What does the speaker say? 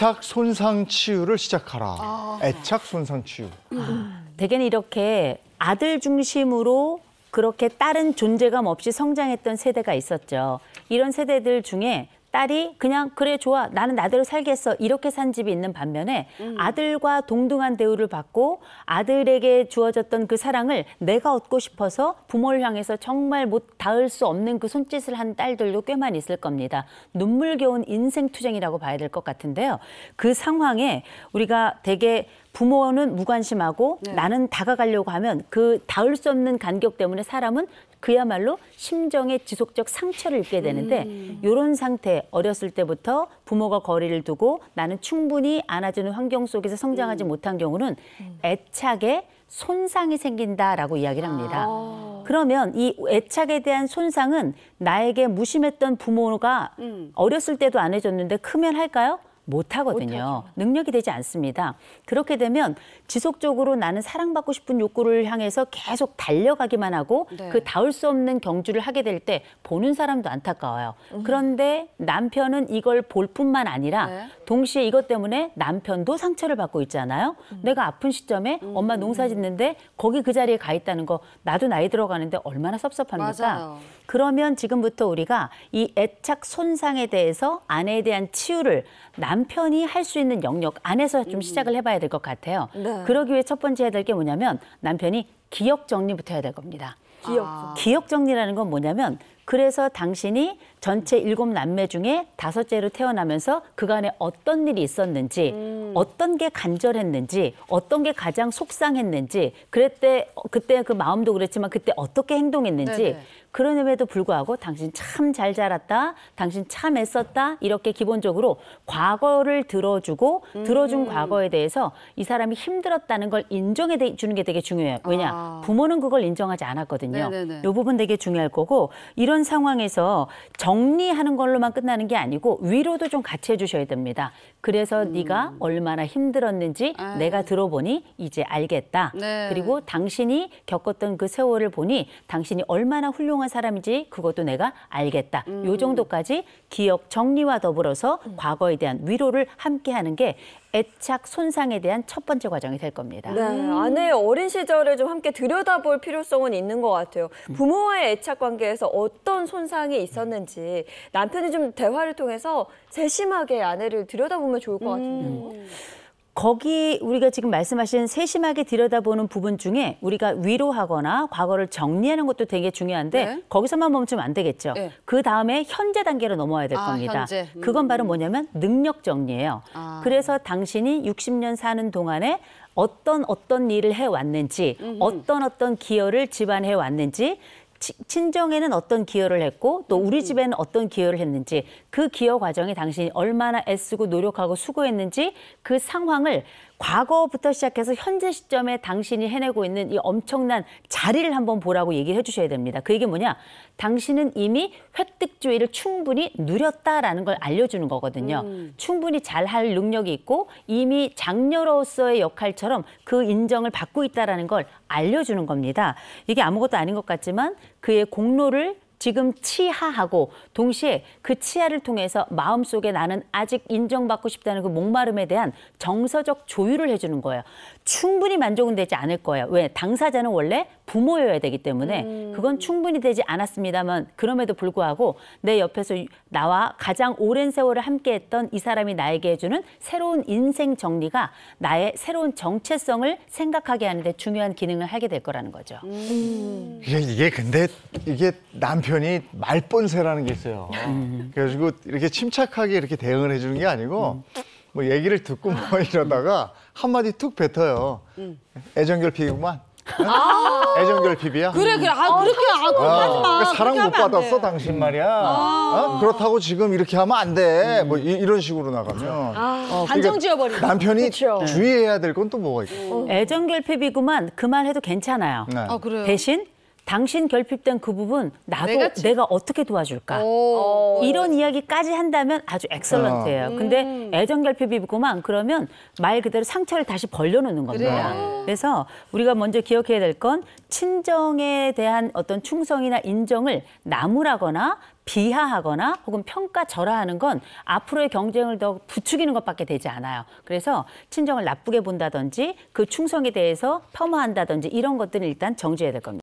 애착 손상 치유를 시작하라. 아. 네. 애착 손상 치유. 대개는 이렇게 아들 중심으로 그렇게 다른 존재감 없이 성장했던 세대가 있었죠. 이런 세대들 중에 딸이 그냥 그래 좋아 나는 나대로 살겠어 이렇게 산 집이 있는 반면에 음. 아들과 동등한 대우를 받고 아들에게 주어졌던 그 사랑을 내가 얻고 싶어서 부모를 향해서 정말 못 닿을 수 없는 그 손짓을 한 딸들도 꽤 많이 있을 겁니다. 눈물겨운 인생 투쟁이라고 봐야 될 것 같은데요. 그 상황에 우리가 되게 부모는 무관심하고 네. 나는 다가가려고 하면 그 닿을 수 없는 간격 때문에 사람은 그야말로 심정의 지속적 상처를 입게 되는데 음. 이런 상태 어렸을 때부터 부모가 거리를 두고 나는 충분히 안아주는 환경 속에서 성장하지 음. 못한 경우는 음. 애착에 손상이 생긴다라고 이야기를 합니다. 아. 그러면 이 애착에 대한 손상은 나에게 무심했던 부모가 음. 어렸을 때도 안 해줬는데 크면 할까요? 못하거든요. 능력이 되지 않습니다. 그렇게 되면 지속적으로 나는 사랑받고 싶은 욕구를 향해서 계속 달려가기만 하고 네. 그 닿을 수 없는 경주를 하게 될 때 보는 사람도 안타까워요. 음. 그런데 남편은 이걸 볼 뿐만 아니라 네. 동시에 이것 때문에 남편도 상처를 받고 있잖아요. 음. 내가 아픈 시점에 음. 엄마 농사 짓는데 거기 그 자리에 가 있다는 거 나도 나이 들어가는데 얼마나 섭섭합니까? 맞아요. 그러면 지금부터 우리가 이 애착 손상에 대해서 아내에 대한 치유를 나 남편이 할 수 있는 영역 안에서 좀 음. 시작을 해봐야 될 것 같아요. 네. 그러기 위해 첫 번째 해야 될 게 뭐냐면 남편이 기억 정리부터 해야 될 겁니다. 기억. 아. 기억 정리라는 건 뭐냐면 그래서 당신이 전체 일곱 남매 중에 다섯째로 태어나면서 그간에 어떤 일이 있었는지, 음. 어떤 게 간절했는지, 어떤 게 가장 속상했는지, 그때 그때 그 마음도 그랬지만 그때 어떻게 행동했는지 네네. 그런에도 불구하고 당신 참 잘 자랐다, 당신 참 애썼다 이렇게 기본적으로 과거를 들어주고 들어준 음. 과거에 대해서 이 사람이 힘들었다는 걸 인정해 주는 게 되게 중요해요. 왜냐 아. 아. 부모는 그걸 인정하지 않았거든요. 네네네. 이 부분 되게 중요할 거고 이런 상황에서 정리하는 걸로만 끝나는 게 아니고 위로도 좀 같이 해주셔야 됩니다. 그래서 음. 네가 얼마나 힘들었는지 에이. 아. 내가 들어보니 이제 알겠다. 네. 그리고 당신이 겪었던 그 세월을 보니 당신이 얼마나 훌륭한 사람인지 그것도 내가 알겠다. 음. 요 정도까지 기억 정리와 더불어서 음. 과거에 대한 위로를 함께 하는 게 애착 손상에 대한 첫 번째 과정이 될 겁니다. 네, 음. 아내의 어린 시절을 좀 함께 들여다볼 필요성은 있는 것 같아요. 음. 부모와의 애착 관계에서 어떤 손상이 있었는지 남편이 좀 대화를 통해서 세심하게 아내를 들여다보면 좋을 것 음. 같은데요. 음. 거기 우리가 지금 말씀하신 세심하게 들여다보는 부분 중에 우리가 위로하거나 과거를 정리하는 것도 되게 중요한데 네. 거기서만 멈추면 안 되겠죠. 네. 그 다음에 현재 단계로 넘어야 와될 아, 겁니다. 현재. 음. 그건 바로 뭐냐면 능력 정리예요. 아. 그래서 당신이 60년 사는 동안에 어떤 어떤 일을 해왔는지, 음흠. 어떤 어떤 기여를 집안해 왔는지 친정에는 어떤 기여를 했고 또 우리 음. 집에는 어떤 기여를 했는지 그 기여 과정이 당신이 얼마나 애쓰고 노력하고 수고했는지 그 상황을 과거부터 시작해서 현재 시점에 당신이 해내고 있는 이 엄청난 자리를 한번 보라고 얘기를 해주셔야 됩니다. 그게 뭐냐? 당신은 이미 획득주의를 충분히 누렸다라는 걸 알려주는 거거든요. 음. 충분히 잘할 능력이 있고 이미 장녀로서의 역할처럼 그 인정을 받고 있다라는 걸 알려주는 겁니다. 이게 아무것도 아닌 것 같지만 그의 공로를 지금 치하하고 동시에 그 치하를 통해서 마음속에 나는 아직 인정받고 싶다는 그 목마름에 대한 정서적 조율을 해주는 거예요. 충분히 만족은 되지 않을 거예요. 왜? 당사자는 원래 부모여야 되기 때문에 음. 그건 충분히 되지 않았습니다만 그럼에도 불구하고 내 옆에서 나와 가장 오랜 세월을 함께했던 이 사람이 나에게 해주는 새로운 인생 정리가 나의 새로운 정체성을 생각하게 하는데 중요한 기능을 하게 될 거라는 거죠. 음. 이게, 이게 근데 이게 남편 남편이 말본세라는 게 있어요. 그래가지고 이렇게 침착하게 이렇게 대응을 해주는 게 아니고 뭐 얘기를 듣고 뭐 이러다가 한마디 툭 뱉어요. 애정결핍이구만. 아 애정결핍이야? 그래 그래 아 그렇게 아그러 아, 그러니까 사랑 못 받았어 당신 말이야 아 어? 그렇다고 지금 이렇게 하면 안돼뭐 음. 뭐 이런 식으로 나가면 아 어, 단정 그러니까 지어버리 남편이 그쵸. 주의해야 될 건 또 뭐가 있고 음. 애정결핍이구만 그 말 해도 괜찮아요 네. 아, 대신 당신 결핍된 그 부분 나도 내가, 내가 어떻게 도와줄까 오, 이런 오. 이야기까지 한다면 아주 엑설런트예요. 어. 근데 음. 애정 결핍이구만 그러면 말 그대로 상처를 다시 벌려놓는 겁니다. 그래. 그래서 우리가 먼저 기억해야 될 건 친정에 대한 어떤 충성이나 인정을 나무라거나 비하하거나 혹은 평가절하하는 건 앞으로의 경쟁을 더 부추기는 것밖에 되지 않아요. 그래서 친정을 나쁘게 본다든지 그 충성에 대해서 폄하한다든지 이런 것들은 일단 정지해야 될 겁니다.